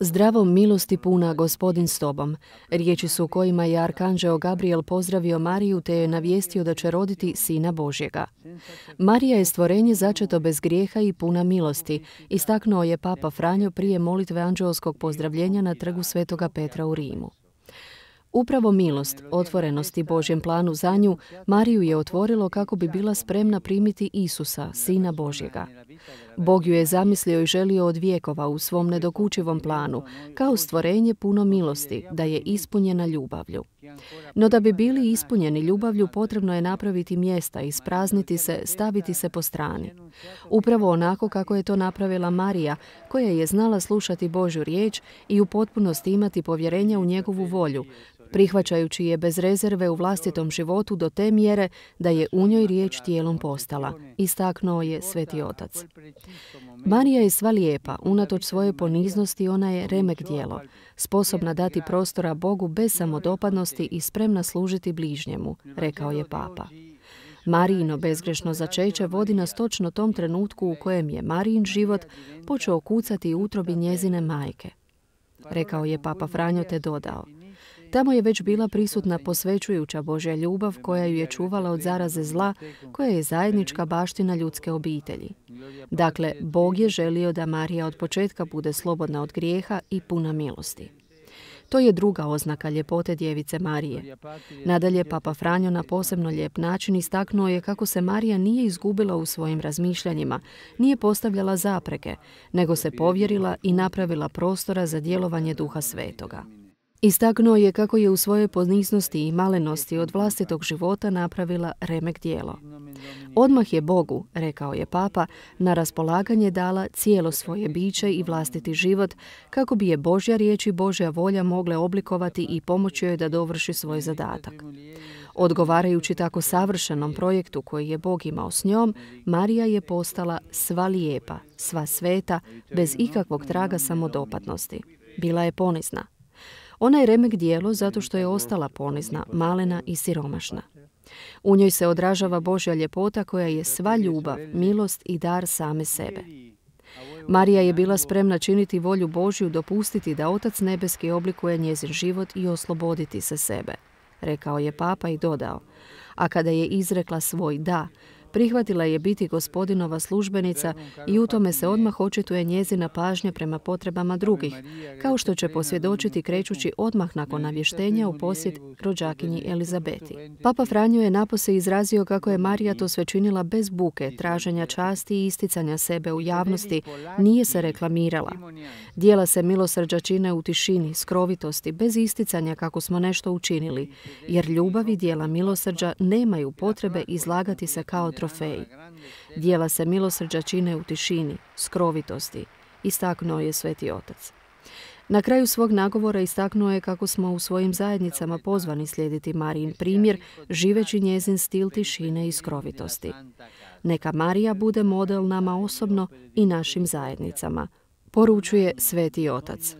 Zdravom milosti puna gospodin s tobom. Riječi su kojima je Arkanđeo Gabriel pozdravio Mariju te je navijestio da će roditi sina Božjega. Marija je stvorenje začeto bez grijeha i puna milosti, istaknuo je Papa Franjo prije molitve anđelskog pozdravljenja na trgu Svetoga Petra u Rimu. Upravo milost, otvorenosti i Božjem planu za nju, Mariju je otvorilo kako bi bila spremna primiti Isusa, Sina Božjega. Bog ju je zamislio i želio od vijekova u svom nedokučivom planu, kao stvorenje puno milosti, da je ispunjena ljubavlju. No da bi bili ispunjeni ljubavlju potrebno je napraviti mjesta, isprazniti se, staviti se po strani. Upravo onako kako je to napravila Marija, koja je znala slušati Božju riječ i u potpunosti imati povjerenja u njegovu volju, prihvaćajući je bez rezerve u vlastitom životu do te mjere da je u njoj riječ tijelom postala, istaknuo je Sveti Otac. Marija je sva lijepa, unatoč svoje poniznosti ona je remek dijelo, sposobna dati prostora Bogu bez samodopadnosti i spremna služiti bližnjemu, rekao je Papa. Marijino bezgrešno začeće vodi nas točno tom trenutku u kojem je Marijin život počeo kucati utrobi njezine majke. Rekao je Papa Franjo te dodao. Tamo je već bila prisutna posvećujuća Božja ljubav koja ju je čuvala od zaraze zla koja je zajednička baština ljudske obitelji. Dakle, Bog je želio da Marija od početka bude slobodna od grijeha i puna milosti. To je druga oznaka ljepote djevice Marije. Nadalje, Papa Franjo na posebno lijep način istaknuo je kako se Marija nije izgubila u svojim razmišljanjima, nije postavljala zapreke, nego se povjerila i napravila prostora za djelovanje Duha Svetoga. Istaknuo je kako je u svojoj poznisnosti i malenosti od vlastitog života napravila remek dijelo. Odmah je Bogu, rekao je papa, na raspolaganje dala cijelo svoje biće i vlastiti život kako bi je Božja riječ i Božja volja mogle oblikovati i pomoći joj da dovrši svoj zadatak. Odgovarajući tako savršenom projektu koji je Bog imao s njom, Marija je postala sva lijepa, sva sveta, bez ikakvog traga samodopatnosti. Bila je ponizna. Ona je remek dijelo zato što je ostala ponizna, malena i siromašna. U njoj se odražava Božja ljepota koja je sva ljubav, milost i dar same sebe. Marija je bila spremna činiti volju Božju, dopustiti da Otac Nebeski oblikuje njezin život i osloboditi se sebe, rekao je Papa i dodao. A kada je izrekla svoj da, Prihvatila je biti gospodinova službenica i u tome se odmah očituje njezina pažnja prema potrebama drugih, kao što će posvjedočiti krećući odmah nakon navještenja u posjet rođakinji Elizabeti. Papa Franjo je napose izrazio kako je Marija to sve činila bez buke, traženja časti i isticanja sebe u javnosti, nije se reklamirala. Dijela se milosrđa čine u tišini, skrovitosti, bez isticanja kako smo nešto učinili, jer ljubavi dijela milosrđa nemaju potrebe izlagati se kao trofeji. Dijela se milosrđa čine u tišini, skrovitosti, istaknuo je sveti otac. Na kraju svog nagovora istaknuo je kako smo u svojim zajednicama pozvani slijediti Marijin primjer, živeći njezin stil tišine i skrovitosti. Neka Marija bude model nama osobno i našim zajednicama, poručuje sveti otac.